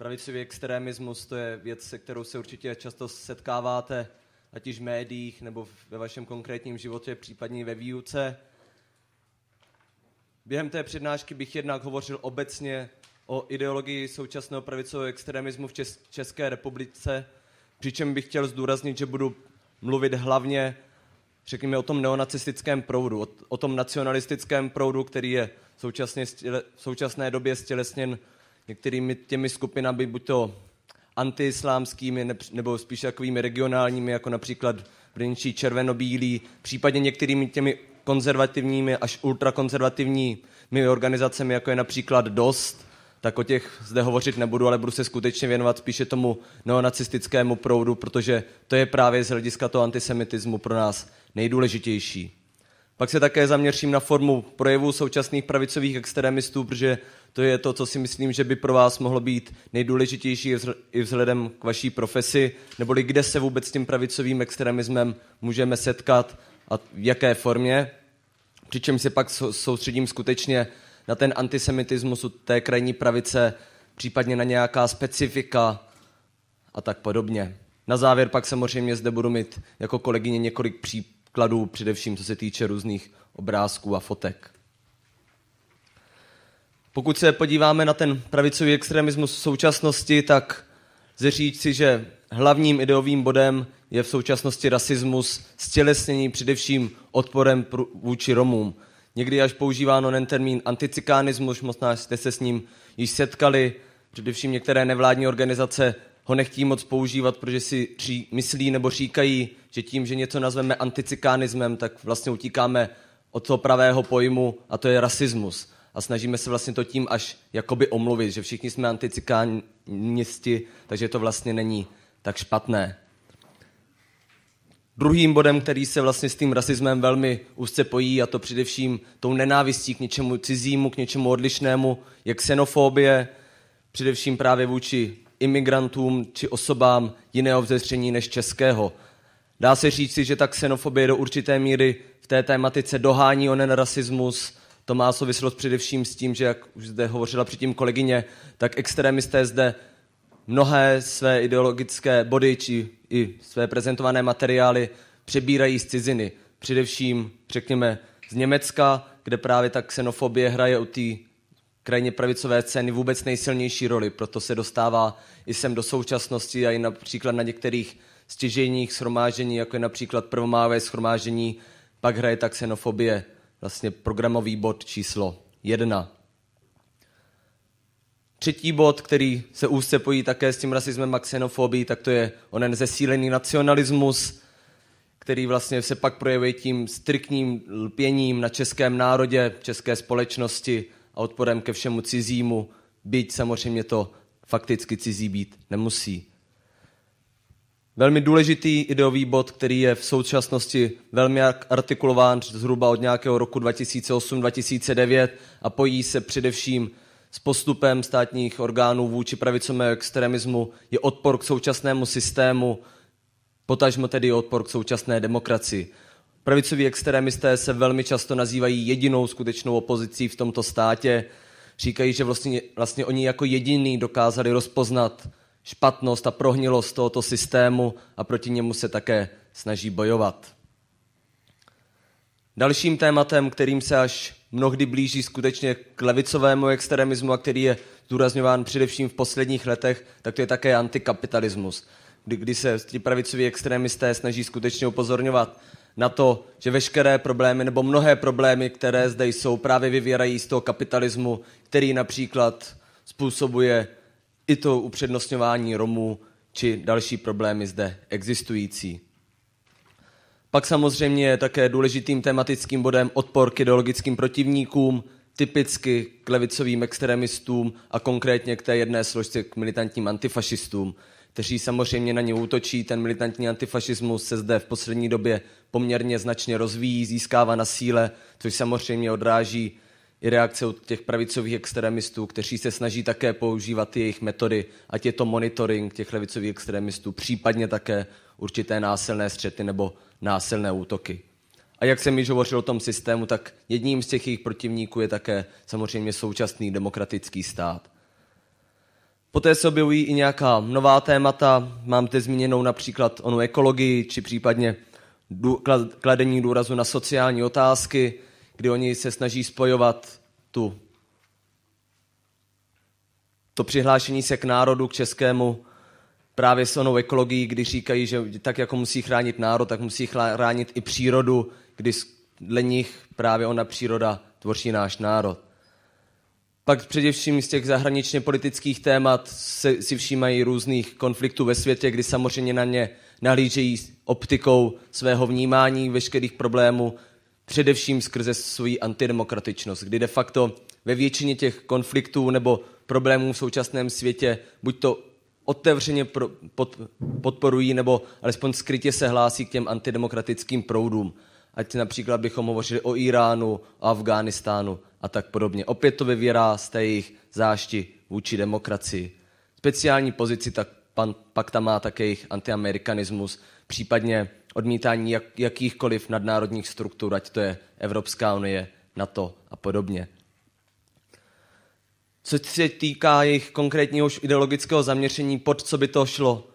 pravicový extremismus, to je věc, se kterou se určitě často setkáváte, ať už v médiích nebo ve vašem konkrétním životě, případně ve výuce. Během té přednášky bych jednak hovořil obecně o ideologii současného pravicového extremismu v České republice, přičem bych chtěl zdůraznit, že budu mluvit hlavně, řekněme, o tom neonacistickém proudu, o, tom nacionalistickém proudu, který je současně, v současné době stělesněn některými těmi skupinami, buď to antiislámskými nebo spíš takovými regionálními, jako například brněnští červenobílí, případně některými těmi konzervativními až ultrakonzervativními organizacemi, jako je například DOST, tak o těch zde hovořit nebudu, ale budu se skutečně věnovat spíše tomu neonacistickému proudu, protože to je právě z hlediska toho antisemitismu pro nás nejdůležitější. Pak se také zaměřím na formu projevu současných pravicových extremistů, protože to je to, co si myslím, že by pro vás mohlo být nejdůležitější i vzhledem k vaší profesi, neboli kde se vůbec s tím pravicovým extremismem můžeme setkat a v jaké formě. Přičem se pak soustředím skutečně na ten antisemitismus u té krajní pravice, případně na nějaká specifika a tak podobně. Na závěr pak samozřejmě zde budu mít jako kolegyně několik případů kladu především co se týče různých obrázků a fotek. Pokud se podíváme na ten pravicový extremismus v současnosti, tak lze říct si, že hlavním ideovým bodem je v současnosti rasismus stělesnění především odporem vůči Romům. Někdy až používáno ten termín anticikánismus, možná jste se s ním již setkali, především některé nevládní organizace ho nechtí moc používat, protože si ří, myslí nebo říkají, že tím, že něco nazveme anticikánismem, tak vlastně utíkáme od toho pravého pojmu a to je rasismus. A snažíme se vlastně to tím až jakoby omluvit, že všichni jsme anticikánisti, takže to vlastně není tak špatné. Druhým bodem, který se vlastně s tím rasismem velmi úzce pojí, a to především tou nenávistí k něčemu cizímu, k něčemu odlišnému, je xenofobie, především právě vůči imigrantům či osobám jiného vzestření než českého. Dá se říci, že ta xenofobie do určité míry v té tématice dohání onen rasismus. To má souvislost především s tím, že jak už zde hovořila předtím kolegyně, tak extremisté zde mnohé své ideologické body či i své prezentované materiály přebírají z ciziny. Především, řekněme, z Německa, kde právě ta xenofobie hraje u té krajně pravicové ceny vůbec nejsilnější roli, proto se dostává i sem do současnosti a i například na některých stěženích schromážení, jako je například prvomávé schromážení, pak hraje ta xenofobie, vlastně programový bod číslo jedna. Třetí bod, který se úzce pojí také s tím rasismem a xenofobií, tak to je onen zesílený nacionalismus, který vlastně se pak projevuje tím striktním lpěním na českém národě, české společnosti, a odporem ke všemu cizímu, byť samozřejmě to fakticky cizí být nemusí. Velmi důležitý ideový bod, který je v současnosti velmi artikulován zhruba od nějakého roku 2008-2009 a pojí se především s postupem státních orgánů vůči pravicovému extremismu, je odpor k současnému systému, potažmo tedy odpor k současné demokracii. Pravicoví extremisté se velmi často nazývají jedinou skutečnou opozicí v tomto státě. Říkají, že vlastně, vlastně oni jako jediní dokázali rozpoznat špatnost a prohnilost tohoto systému a proti němu se také snaží bojovat. Dalším tématem, kterým se až mnohdy blíží skutečně k levicovému extremismu a který je zdůrazňován především v posledních letech, tak to je také antikapitalismus, kdy, kdy se ti pravicoví extremisté snaží skutečně upozorňovat na to, že veškeré problémy nebo mnohé problémy, které zde jsou, právě vyvírají z toho kapitalismu, který například způsobuje i to upřednostňování Romů či další problémy zde existující. Pak samozřejmě je také důležitým tematickým bodem odpor k ideologickým protivníkům, typicky k levicovým extremistům a konkrétně k té jedné složce k militantním antifašistům kteří samozřejmě na ně útočí. Ten militantní antifašismus se zde v poslední době poměrně značně rozvíjí, získává na síle, což samozřejmě odráží i reakce od těch pravicových extremistů, kteří se snaží také používat jejich metody, ať je to monitoring těch levicových extremistů, případně také určité násilné střety nebo násilné útoky. A jak jsem již hovořil o tom systému, tak jedním z těch jejich protivníků je také samozřejmě současný demokratický stát. Poté se objevují i nějaká nová témata, mám teď zmíněnou například onu ekologii, či případně dů, kladení důrazu na sociální otázky, kdy oni se snaží spojovat tu, to přihlášení se k národu, k českému, právě s onou ekologií, kdy říkají, že tak jako musí chránit národ, tak musí chránit i přírodu, kdy dle nich právě ona příroda tvoří náš národ. Pak především z těch zahraničně politických témat se, si všímají různých konfliktů ve světě, kdy samozřejmě na ně nahlížejí optikou svého vnímání veškerých problémů, především skrze svoji antidemokratičnost, kdy de facto ve většině těch konfliktů nebo problémů v současném světě buď to otevřeně pro, pod, podporují nebo alespoň skrytě se hlásí k těm antidemokratickým proudům. Ať například bychom hovořili o Iránu, Afghánistánu a tak podobně. Opět to vyvírá z té jejich zášti vůči demokracii. Speciální pozici tak pan, pak tam má také jejich antiamerikanismus, případně odmítání jak, jakýchkoliv nadnárodních struktur, ať to je Evropská unie, NATO a podobně. Co se týká jejich konkrétního ideologického zaměření, pod co by to šlo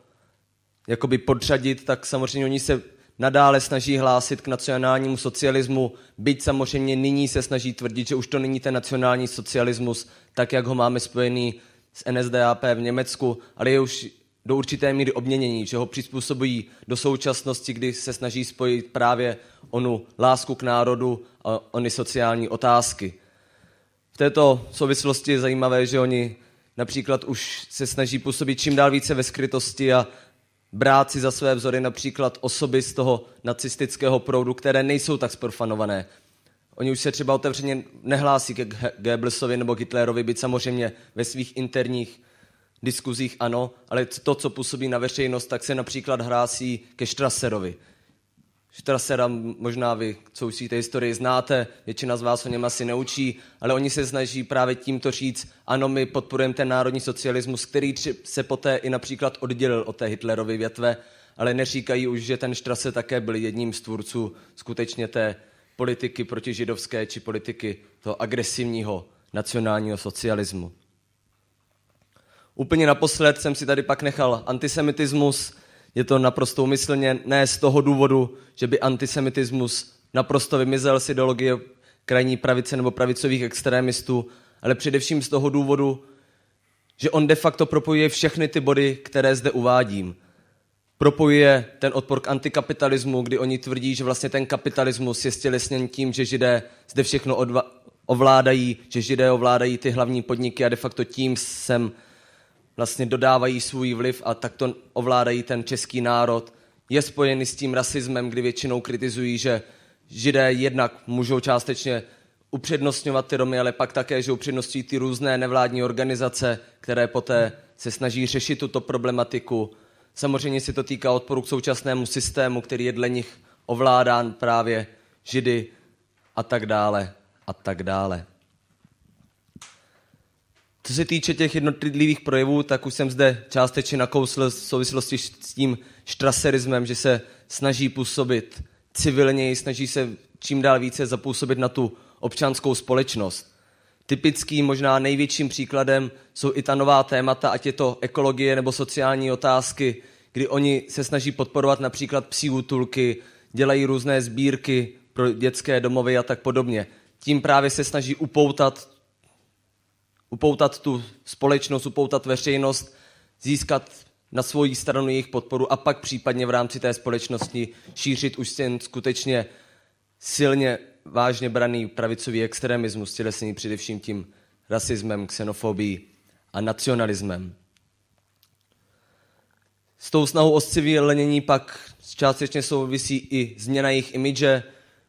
jakoby podřadit, tak samozřejmě oni se nadále snaží hlásit k nacionálnímu socialismu, byť samozřejmě nyní se snaží tvrdit, že už to není ten nacionální socialismus, tak jak ho máme spojený s NSDAP v Německu, ale je už do určité míry obměnění, že ho přizpůsobují do současnosti, kdy se snaží spojit právě onu lásku k národu a ony sociální otázky. V této souvislosti je zajímavé, že oni například už se snaží působit čím dál více ve skrytosti a brát si za své vzory například osoby z toho nacistického proudu, které nejsou tak sprofanované. Oni už se třeba otevřeně nehlásí ke Goebbelsovi nebo Hitlerovi, byť samozřejmě ve svých interních diskuzích ano, ale to, co působí na veřejnost, tak se například hrásí ke Strasserovi že teda se dám, možná vy, co už té historii znáte, většina z vás o něm asi neučí, ale oni se snaží právě tímto říct, ano, my podporujeme ten národní socialismus, který se poté i například oddělil od té Hitlerovy větve, ale neříkají už, že ten Štrase také byl jedním z tvůrců skutečně té politiky protižidovské či politiky toho agresivního nacionálního socialismu. Úplně naposled jsem si tady pak nechal antisemitismus, je to naprosto umyslně, ne z toho důvodu, že by antisemitismus naprosto vymizel z ideologie krajní pravice nebo pravicových extremistů, ale především z toho důvodu, že on de facto propojuje všechny ty body, které zde uvádím. Propojuje ten odpor k antikapitalismu, kdy oni tvrdí, že vlastně ten kapitalismus je stělesněn tím, že židé zde všechno odva- ovládají, že židé ovládají ty hlavní podniky a de facto tím sem vlastně dodávají svůj vliv a takto ovládají ten český národ, je spojený s tím rasismem, kdy většinou kritizují, že židé jednak můžou částečně upřednostňovat ty Romy, ale pak také, že upřednostňují ty různé nevládní organizace, které poté se snaží řešit tuto problematiku. Samozřejmě se to týká odporu k současnému systému, který je dle nich ovládán právě židy a tak dále a tak dále. Co se týče těch jednotlivých projevů, tak už jsem zde částečně nakousl v souvislosti s tím štraserismem, že se snaží působit civilněji, snaží se čím dál více zapůsobit na tu občanskou společnost. Typickým, možná největším příkladem jsou i ta nová témata, ať je to ekologie nebo sociální otázky, kdy oni se snaží podporovat například psí útulky, dělají různé sbírky pro dětské domovy a tak podobně. Tím právě se snaží upoutat upoutat tu společnost, upoutat veřejnost, získat na svoji stranu jejich podporu a pak případně v rámci té společnosti šířit už ten skutečně silně vážně braný pravicový extremismus, tělesný především tím rasismem, xenofobií a nacionalismem. S tou snahou o civilnění pak částečně souvisí i změna jejich imidže,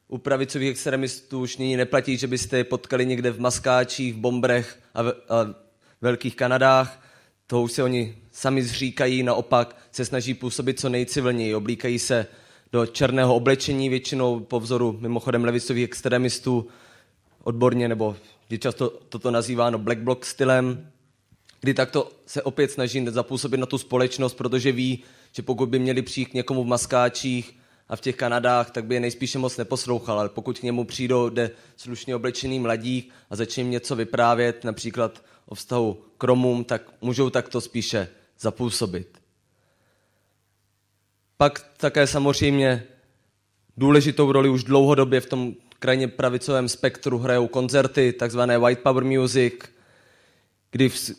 u pravicových extremistů už nyní neplatí, že byste je potkali někde v maskáčích, v bombrech a, v, a velkých Kanadách. To už se oni sami zříkají, naopak se snaží působit co nejcivilněji. Oblíkají se do černého oblečení, většinou po vzoru mimochodem levicových extremistů, odborně nebo je často toto nazýváno black bloc stylem, kdy takto se opět snaží zapůsobit na tu společnost, protože ví, že pokud by měli přijít k někomu v maskáčích, a v těch Kanadách, tak by je nejspíše moc neposlouchal, ale pokud k němu přijdou, jde slušně oblečený mladík a začne jim něco vyprávět, například o vztahu k Romům, tak můžou takto spíše zapůsobit. Pak také samozřejmě důležitou roli už dlouhodobě v tom krajně pravicovém spektru hrajou koncerty, takzvané white power music,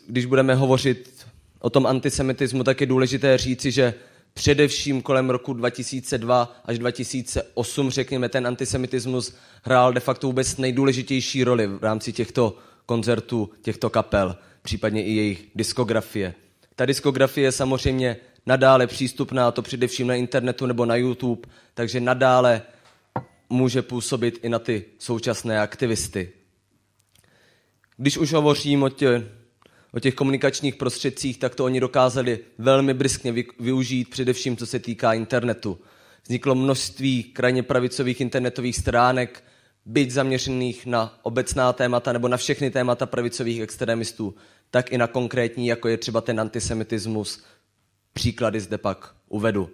když budeme hovořit o tom antisemitismu, tak je důležité říci, že především kolem roku 2002 až 2008, řekněme, ten antisemitismus hrál de facto vůbec nejdůležitější roli v rámci těchto koncertů, těchto kapel, případně i jejich diskografie. Ta diskografie je samozřejmě nadále přístupná, to především na internetu nebo na YouTube, takže nadále může působit i na ty současné aktivisty. Když už hovořím o tě, o těch komunikačních prostředcích, tak to oni dokázali velmi briskně využít, především co se týká internetu. Vzniklo množství krajně pravicových internetových stránek, byť zaměřených na obecná témata nebo na všechny témata pravicových extremistů, tak i na konkrétní, jako je třeba ten antisemitismus. Příklady zde pak uvedu.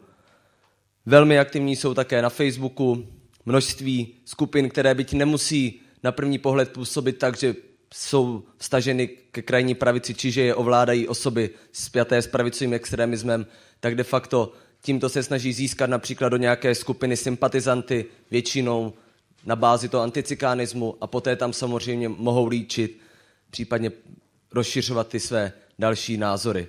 Velmi aktivní jsou také na Facebooku množství skupin, které byť nemusí na první pohled působit tak, že jsou staženy ke krajní pravici, čiže je ovládají osoby spjaté s pravicovým extremismem, tak de facto tímto se snaží získat například do nějaké skupiny sympatizanty většinou na bázi toho anticikánismu a poté tam samozřejmě mohou líčit, případně rozšiřovat ty své další názory.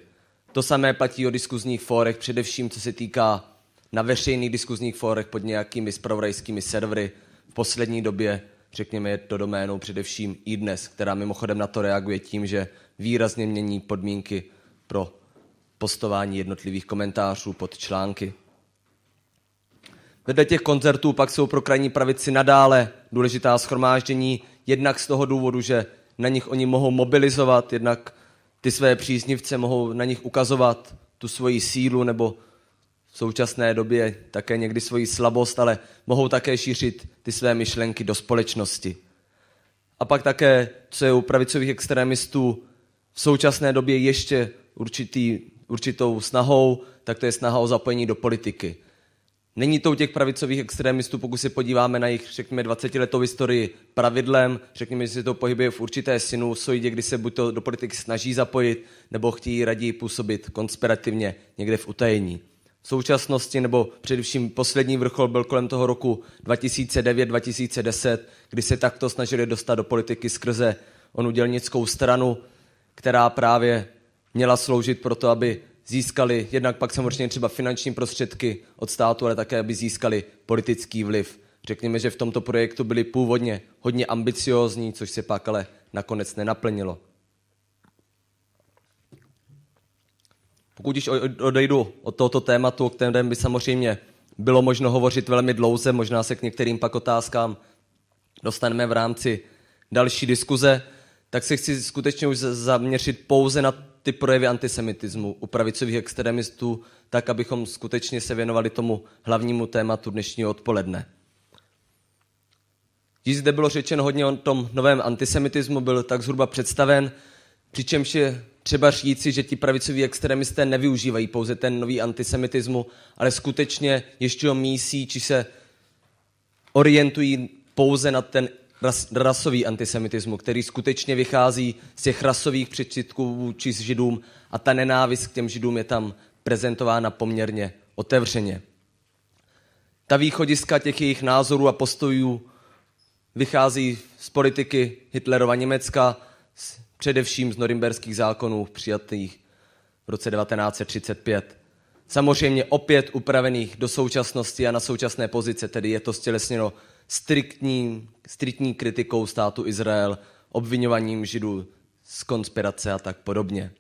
To samé platí o diskuzních fórech, především co se týká na veřejných diskuzních fórech pod nějakými spravodajskými servery v poslední době Řekněme, je to doménou především i dnes, která mimochodem na to reaguje tím, že výrazně mění podmínky pro postování jednotlivých komentářů pod články. Vedle těch koncertů pak jsou pro krajní pravici nadále důležitá schromáždění, jednak z toho důvodu, že na nich oni mohou mobilizovat, jednak ty své příznivce mohou na nich ukazovat tu svoji sílu nebo v současné době také někdy svoji slabost, ale mohou také šířit ty své myšlenky do společnosti. A pak také, co je u pravicových extremistů v současné době ještě určitý, určitou snahou, tak to je snaha o zapojení do politiky. Není to u těch pravicových extremistů, pokud se podíváme na jejich, řekněme, 20-letou historii pravidlem, řekněme, že se to pohybuje v určité sinusoidě, kdy se buď to do politiky snaží zapojit, nebo chtějí raději působit konspirativně někde v utajení v současnosti, nebo především poslední vrchol byl kolem toho roku 2009-2010, kdy se takto snažili dostat do politiky skrze onu dělnickou stranu, která právě měla sloužit pro to, aby získali jednak pak samozřejmě třeba finanční prostředky od státu, ale také, aby získali politický vliv. Řekněme, že v tomto projektu byli původně hodně ambiciózní, což se pak ale nakonec nenaplnilo. Pokud již odejdu od tohoto tématu, o kterém by samozřejmě bylo možno hovořit velmi dlouze, možná se k některým pak otázkám dostaneme v rámci další diskuze, tak se chci skutečně už zaměřit pouze na ty projevy antisemitismu u pravicových extremistů, tak abychom skutečně se věnovali tomu hlavnímu tématu dnešního odpoledne. Již zde bylo řečeno hodně o tom novém antisemitismu, byl tak zhruba představen, přičemž je třeba říci, že ti pravicoví extremisté nevyužívají pouze ten nový antisemitismu, ale skutečně ještě ho mísí, či se orientují pouze na ten ras, rasový antisemitismu, který skutečně vychází z těch rasových přečítků vůči židům a ta nenávist k těm židům je tam prezentována poměrně otevřeně. Ta východiska těch jejich názorů a postojů vychází z politiky Hitlerova Německa, především z norimberských zákonů přijatých v roce 1935. Samozřejmě opět upravených do současnosti a na současné pozice, tedy je to stělesněno striktní, striktní kritikou státu Izrael, obvinovaním židů z konspirace a tak podobně.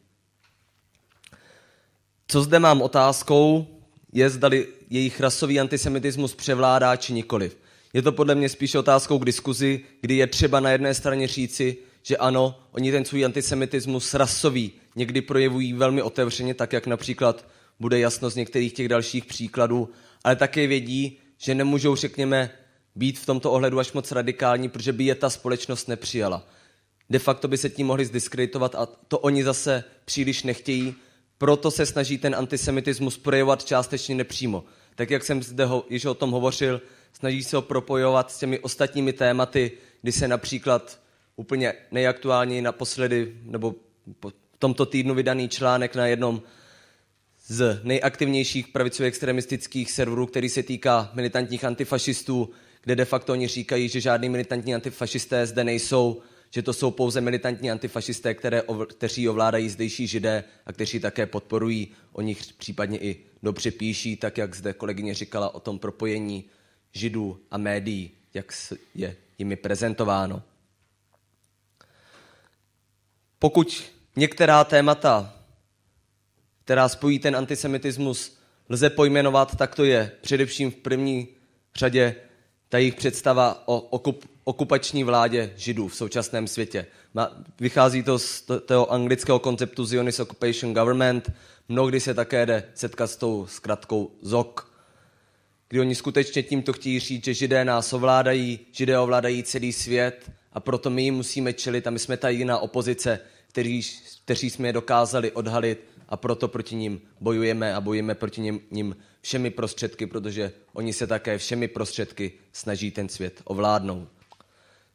Co zde mám otázkou, je zdali jejich rasový antisemitismus převládá či nikoliv. Je to podle mě spíše otázkou k diskuzi, kdy je třeba na jedné straně říci, že ano, oni ten svůj antisemitismus rasový někdy projevují velmi otevřeně, tak jak například bude jasno z některých těch dalších příkladů, ale také vědí, že nemůžou, řekněme, být v tomto ohledu až moc radikální, protože by je ta společnost nepřijala. De facto by se tím mohli zdiskreditovat a to oni zase příliš nechtějí, proto se snaží ten antisemitismus projevovat částečně nepřímo. Tak jak jsem zde ho, již o tom hovořil, snaží se ho propojovat s těmi ostatními tématy, kdy se například úplně nejaktuální naposledy, nebo po tomto týdnu vydaný článek na jednom z nejaktivnějších pravicově extremistických serverů, který se týká militantních antifašistů, kde de facto oni říkají, že žádní militantní antifašisté zde nejsou, že to jsou pouze militantní antifašisté, které, kteří ovládají zdejší židé a kteří také podporují, o nich případně i dobře píší, tak jak zde kolegyně říkala o tom propojení židů a médií, jak je jimi prezentováno. Pokud některá témata, která spojí ten antisemitismus, lze pojmenovat, tak to je především v první řadě ta jejich představa o okup, okupační vládě židů v současném světě. Vychází to z toho anglického konceptu Zionist Occupation Government, mnohdy se také jde setkat s tou zkratkou ZOK, kdy oni skutečně tímto chtějí říct, že židé nás ovládají, židé ovládají celý svět a proto my jim musíme čelit a my jsme ta jiná opozice, kteří, kteří jsme je dokázali odhalit a proto proti ním bojujeme a bojujeme proti ním, ním všemi prostředky, protože oni se také všemi prostředky snaží ten svět ovládnout.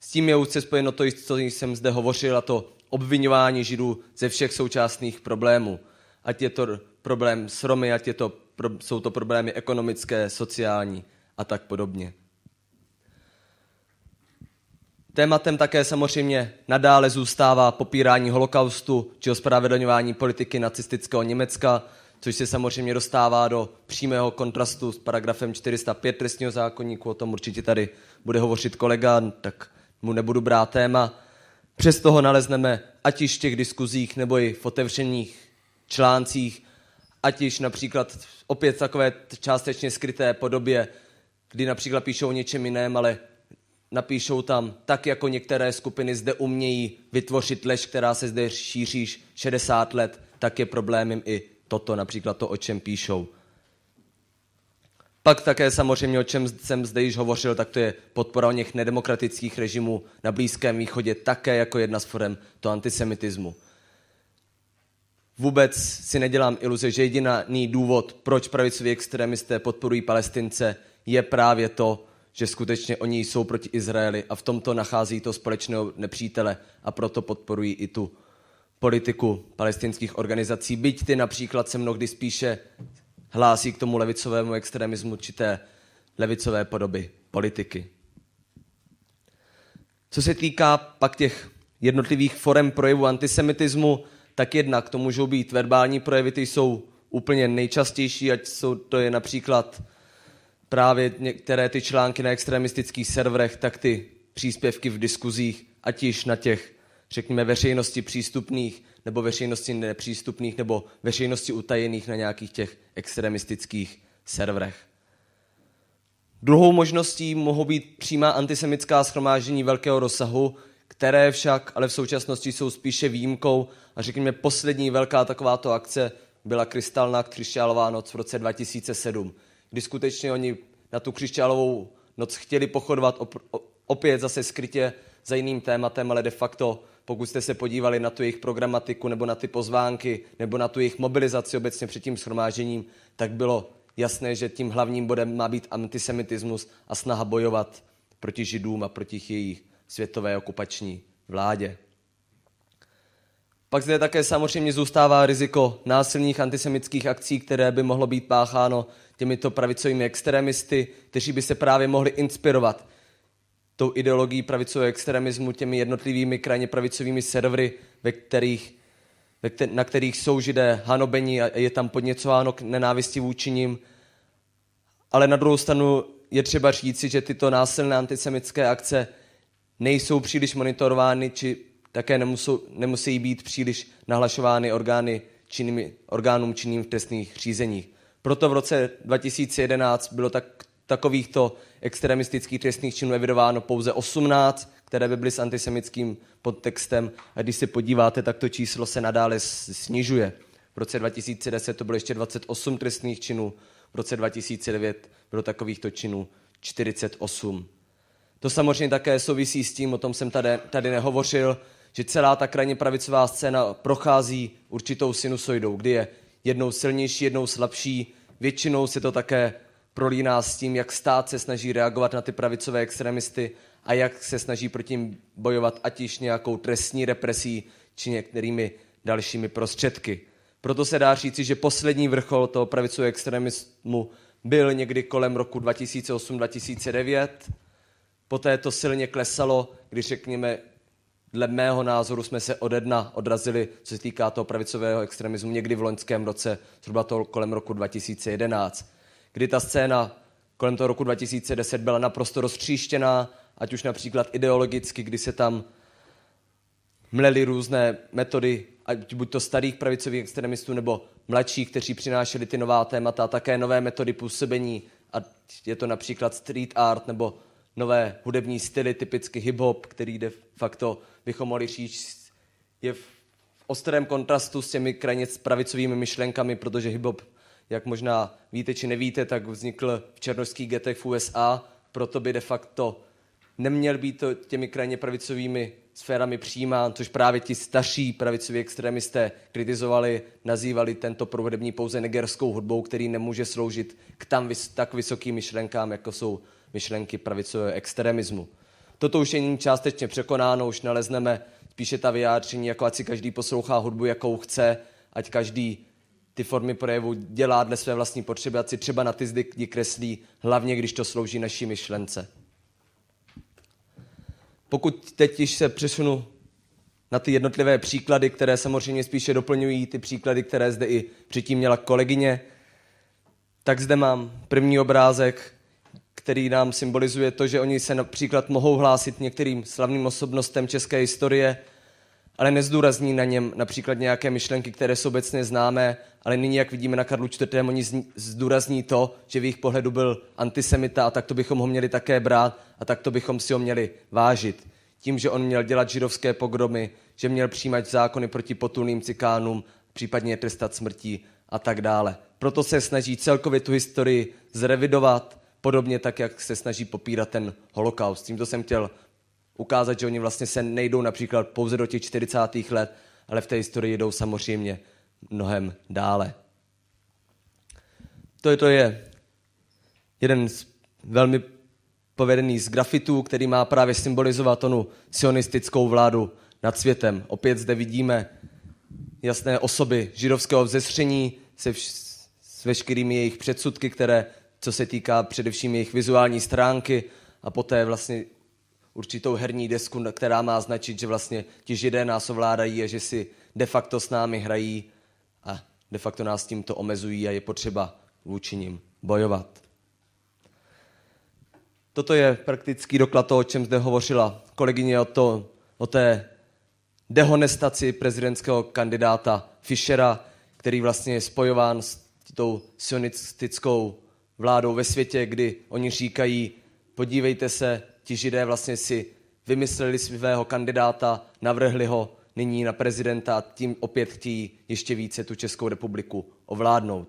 S tím je úzce spojeno to, co jsem zde hovořil, a to obvinování Židů ze všech současných problémů. Ať je to problém s Romy, ať je to, jsou to problémy ekonomické, sociální a tak podobně. Tématem také samozřejmě nadále zůstává popírání holokaustu či ospravedlňování politiky nacistického Německa, což se samozřejmě dostává do přímého kontrastu s paragrafem 405 trestního zákonníku, o tom určitě tady bude hovořit kolega, tak mu nebudu brát téma. Přes toho nalezneme ať již v těch diskuzích nebo i v otevřených článcích, ať již například opět takové částečně skryté podobě, kdy například píšou o něčem jiném, ale Napíšou tam, tak jako některé skupiny zde umějí vytvořit lež, která se zde šíří 60 let, tak je problémem i toto, například to, o čem píšou. Pak také samozřejmě, o čem jsem zde již hovořil, tak to je podpora o něch nedemokratických režimů na Blízkém východě také jako jedna z forem to antisemitismu. Vůbec si nedělám iluze, že jediný důvod, proč pravicoví extremisté podporují Palestince, je právě to, že skutečně oni jsou proti Izraeli a v tomto nachází to společného nepřítele a proto podporují i tu politiku palestinských organizací. Byť ty například se mnohdy spíše hlásí k tomu levicovému extremismu či té levicové podoby politiky. Co se týká pak těch jednotlivých forem projevu antisemitismu, tak jednak to můžou být verbální projevy, ty jsou úplně nejčastější, ať jsou to je například právě některé ty články na extremistických serverech, tak ty příspěvky v diskuzích, ať již na těch, řekněme, veřejnosti přístupných nebo veřejnosti nepřístupných nebo veřejnosti utajených na nějakých těch extremistických serverech. Druhou možností mohou být přímá antisemická schromáždění velkého rozsahu, které však ale v současnosti jsou spíše výjimkou a řekněme poslední velká takováto akce byla krystalná křišťálová noc v roce 2007, kdy skutečně oni na tu křišťálovou noc chtěli pochodovat op- opět zase skrytě za jiným tématem, ale de facto, pokud jste se podívali na tu jejich programatiku nebo na ty pozvánky nebo na tu jejich mobilizaci obecně před tím shromážením, tak bylo jasné, že tím hlavním bodem má být antisemitismus a snaha bojovat proti židům a proti jejich světové okupační vládě. Pak zde také samozřejmě zůstává riziko násilných antisemických akcí, které by mohlo být pácháno těmito pravicovými extremisty, kteří by se právě mohli inspirovat tou ideologií pravicového extremismu, těmi jednotlivými krajně pravicovými servery, ve kterých, ve kter- na kterých jsou židé hanobení a je tam podněcováno k nenávisti vůči nim. Ale na druhou stranu je třeba říci, že tyto násilné antisemické akce nejsou příliš monitorovány, či také nemusou, nemusí být příliš nahlašovány orgány činnými, orgánům činným v trestných řízeních. Proto v roce 2011 bylo tak, takovýchto extremistických trestných činů evidováno pouze 18, které by byly s antisemickým podtextem. A když se podíváte, tak to číslo se nadále snižuje. V roce 2010 to bylo ještě 28 trestných činů, v roce 2009 bylo takovýchto činů 48. To samozřejmě také souvisí s tím, o tom jsem tady, tady nehovořil, že celá ta krajně pravicová scéna prochází určitou sinusoidou, kdy je jednou silnější, jednou slabší. Většinou se to také prolíná s tím, jak stát se snaží reagovat na ty pravicové extremisty a jak se snaží proti ním bojovat ať již nějakou trestní represí či některými dalšími prostředky. Proto se dá říci, že poslední vrchol toho pravicového extremismu byl někdy kolem roku 2008-2009. Poté to silně klesalo, když řekněme dle mého názoru jsme se ode dna odrazili, co se týká toho pravicového extremismu, někdy v loňském roce, zhruba to kolem roku 2011, kdy ta scéna kolem toho roku 2010 byla naprosto roztříštěná, ať už například ideologicky, kdy se tam mleli různé metody, ať buď to starých pravicových extremistů nebo mladších, kteří přinášeli ty nová témata, také nové metody působení, ať je to například street art nebo nové hudební styly, typicky hip-hop, který de facto bychom mohli říct, je v ostrém kontrastu s těmi krajně pravicovými myšlenkami, protože hip-hop, jak možná víte či nevíte, tak vznikl v černožských getech v USA, proto by de facto neměl být to těmi krajně pravicovými sférami přijímán, což právě ti starší pravicoví extremisté kritizovali, nazývali tento prohudební pouze negerskou hudbou, který nemůže sloužit k tam vys- tak vysokým myšlenkám, jako jsou myšlenky pravicového extremismu. Toto už je nyní částečně překonáno, už nalezneme spíše ta vyjádření, jako ať si každý poslouchá hudbu, jakou chce, ať každý ty formy projevu dělá dle své vlastní potřeby, ať si třeba na ty zdy kreslí, hlavně když to slouží naší myšlence. Pokud teď již se přesunu na ty jednotlivé příklady, které samozřejmě spíše doplňují ty příklady, které zde i předtím měla kolegyně, tak zde mám první obrázek, který nám symbolizuje to, že oni se například mohou hlásit některým slavným osobnostem české historie, ale nezdůrazní na něm například nějaké myšlenky, které jsou obecně známé, ale nyní, jak vidíme na Karlu IV., oni zdůrazní to, že v jejich pohledu byl antisemita a tak to bychom ho měli také brát a tak to bychom si ho měli vážit. Tím, že on měl dělat židovské pogromy, že měl přijímat zákony proti potulným cikánům, případně trestat smrtí a tak dále. Proto se snaží celkově tu historii zrevidovat, Podobně tak, jak se snaží popírat ten holokaust. Tímto jsem chtěl ukázat, že oni vlastně se nejdou například pouze do těch 40. let, ale v té historii jdou samozřejmě mnohem dále. To je, to je jeden z velmi povedený z grafitů, který má právě symbolizovat onu sionistickou vládu nad světem. Opět zde vidíme jasné osoby židovského vzestření se, vš- s veškerými jejich předsudky, které co se týká především jejich vizuální stránky a poté vlastně určitou herní desku, která má značit, že vlastně ti židé nás ovládají a že si de facto s námi hrají a de facto nás tímto omezují a je potřeba vůči nim bojovat. Toto je praktický doklad toho, o čem zde hovořila kolegyně o, to, o té dehonestaci prezidentského kandidáta Fischera, který vlastně je spojován s tou sionistickou vládou ve světě, kdy oni říkají, podívejte se, ti židé vlastně si vymysleli svého kandidáta, navrhli ho nyní na prezidenta a tím opět chtějí ještě více tu Českou republiku ovládnout.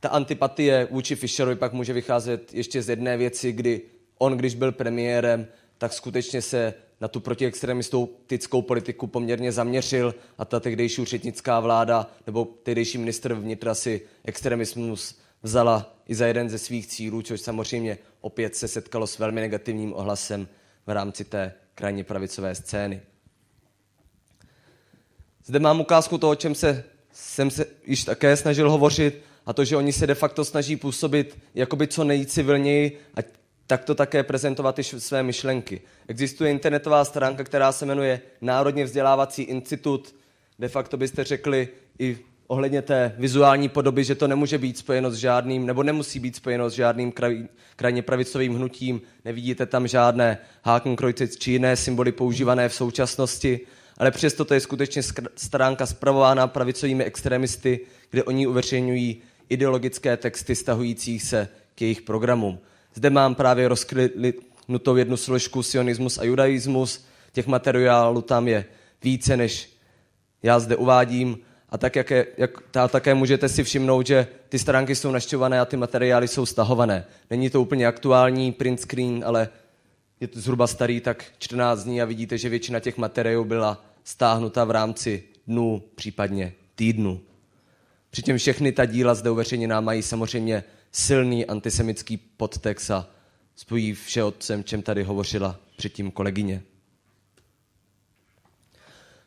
Ta antipatie vůči Fischerovi pak může vycházet ještě z jedné věci, kdy on, když byl premiérem, tak skutečně se na tu protiextremistickou politiku poměrně zaměřil a ta tehdejší úřednická vláda nebo tehdejší ministr vnitra si extremismus vzala i za jeden ze svých cílů, což samozřejmě opět se setkalo s velmi negativním ohlasem v rámci té krajně pravicové scény. Zde mám ukázku toho, o čem se, jsem se již také snažil hovořit, a to, že oni se de facto snaží působit jakoby co nejcivilněji a takto také prezentovat i své myšlenky. Existuje internetová stránka, která se jmenuje Národně vzdělávací institut, de facto byste řekli i ohledně té vizuální podoby, že to nemůže být spojeno s žádným, nebo nemusí být spojeno s žádným kraj, krajně pravicovým hnutím. Nevidíte tam žádné Hakenkreuze či jiné symboly používané v současnosti, ale přesto to je skutečně stránka spravována pravicovými extremisty, kde oni uveřejňují ideologické texty stahující se k jejich programům. Zde mám právě rozkrytnutou jednu složku sionismus a judaismus. Těch materiálů tam je více, než já zde uvádím a tak, jak je, jak, a také můžete si všimnout, že ty stránky jsou našťované a ty materiály jsou stahované. Není to úplně aktuální print screen, ale je to zhruba starý tak 14 dní a vidíte, že většina těch materiálů byla stáhnuta v rámci dnů, případně týdnu. Přitom všechny ta díla zde uveřejněná mají samozřejmě silný antisemický podtext a spojí vše o čem tady hovořila předtím kolegyně.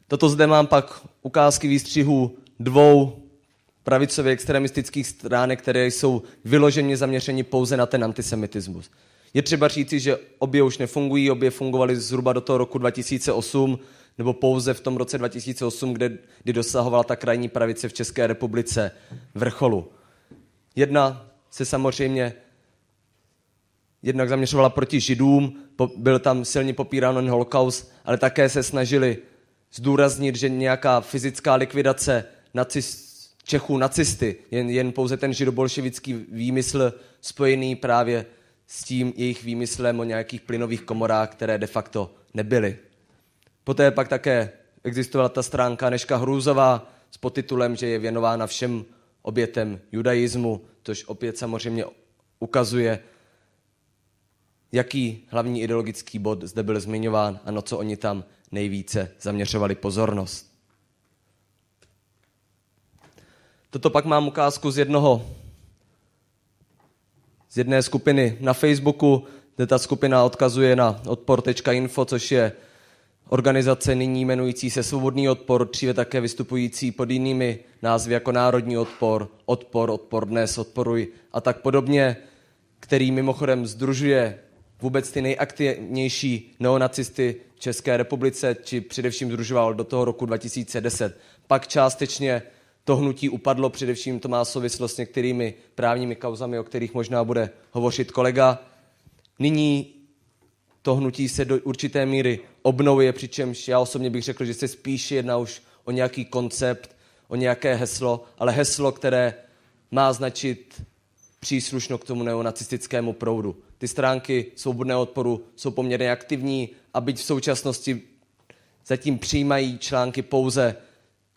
Toto zde mám pak ukázky výstřihu dvou pravicově extremistických stránek, které jsou vyloženě zaměřeny pouze na ten antisemitismus. Je třeba říci, že obě už nefungují, obě fungovaly zhruba do toho roku 2008, nebo pouze v tom roce 2008, kde, kdy dosahovala ta krajní pravice v České republice vrcholu. Jedna se samozřejmě jednak zaměřovala proti židům, byl tam silně popírán holokaust, ale také se snažili zdůraznit, že nějaká fyzická likvidace nacist, Čechů nacisty, jen, jen pouze ten židobolševický výmysl spojený právě s tím jejich výmyslem o nějakých plynových komorách, které de facto nebyly. Poté pak také existovala ta stránka Neška Hrůzová s podtitulem, že je věnována všem obětem judaismu, což opět samozřejmě ukazuje, jaký hlavní ideologický bod zde byl zmiňován a no co oni tam nejvíce zaměřovali pozornost. Toto pak mám ukázku z jednoho z jedné skupiny na Facebooku, kde ta skupina odkazuje na odpor.info, což je organizace nyní jmenující se Svobodný odpor, dříve také vystupující pod jinými názvy jako Národní odpor, Odpor, Odpor dnes, Odporuj a tak podobně, který mimochodem združuje vůbec ty nejaktivnější neonacisty České republice, či především združoval do toho roku 2010. Pak částečně to hnutí upadlo, především to má souvislost s některými právními kauzami, o kterých možná bude hovořit kolega. Nyní to hnutí se do určité míry obnovuje, přičemž já osobně bych řekl, že se spíše jedná už o nějaký koncept, o nějaké heslo, ale heslo, které má značit příslušno k tomu neonacistickému proudu. Ty stránky svobodného odporu jsou poměrně aktivní a byť v současnosti zatím přijímají články pouze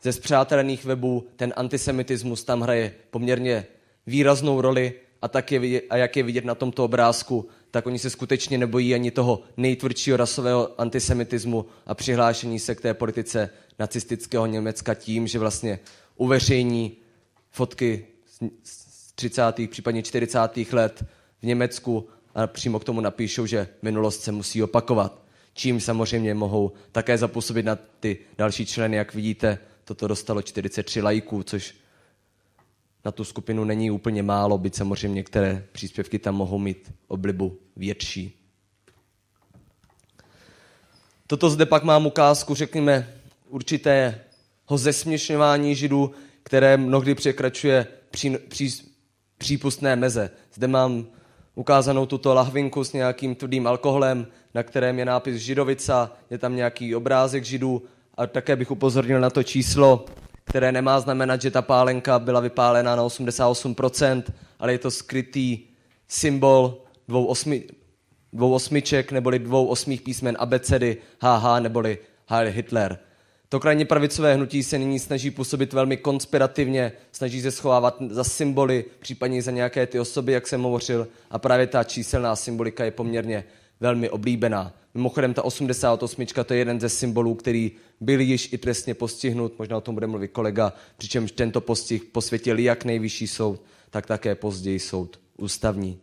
ze zpřátelených webů, ten antisemitismus tam hraje poměrně výraznou roli a, tak je vidět, a jak je vidět na tomto obrázku, tak oni se skutečně nebojí ani toho nejtvrdšího rasového antisemitismu a přihlášení se k té politice nacistického Německa tím, že vlastně uveřejní fotky z, 30. případně 40. let v Německu a přímo k tomu napíšou, že minulost se musí opakovat. Čím samozřejmě mohou také zapůsobit na ty další členy. Jak vidíte, toto dostalo 43 lajků, což na tu skupinu není úplně málo, byť samozřejmě některé příspěvky tam mohou mít oblibu větší. Toto zde pak mám ukázku, řekněme, určitého zesměšňování židů, které mnohdy překračuje pří, přípustné meze. Zde mám ukázanou tuto lahvinku s nějakým tvrdým alkoholem, na kterém je nápis Židovica, je tam nějaký obrázek Židů a také bych upozornil na to číslo, které nemá znamenat, že ta pálenka byla vypálená na 88%, ale je to skrytý symbol dvou, osmi, dvou osmiček neboli dvou osmých písmen abecedy HH neboli Heil Hitler. To krajně pravicové hnutí se nyní snaží působit velmi konspirativně, snaží se schovávat za symboly, případně za nějaké ty osoby, jak jsem hovořil, a právě ta číselná symbolika je poměrně velmi oblíbená. Mimochodem ta 88. to je jeden ze symbolů, který byl již i trestně postihnut, možná o tom bude mluvit kolega, přičemž tento postih posvětil jak nejvyšší soud, tak také později soud ústavní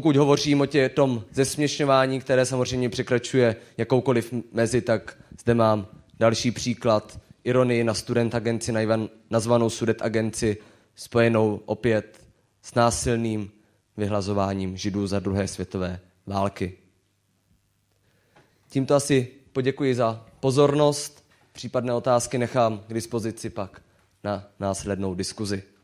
pokud hovořím o tě, tom zesměšňování, které samozřejmě překračuje jakoukoliv mezi, tak zde mám další příklad ironii na student agenci nazvanou sudet agenci, spojenou opět s násilným vyhlazováním židů za druhé světové války. Tímto asi poděkuji za pozornost. Případné otázky nechám k dispozici pak na následnou diskuzi.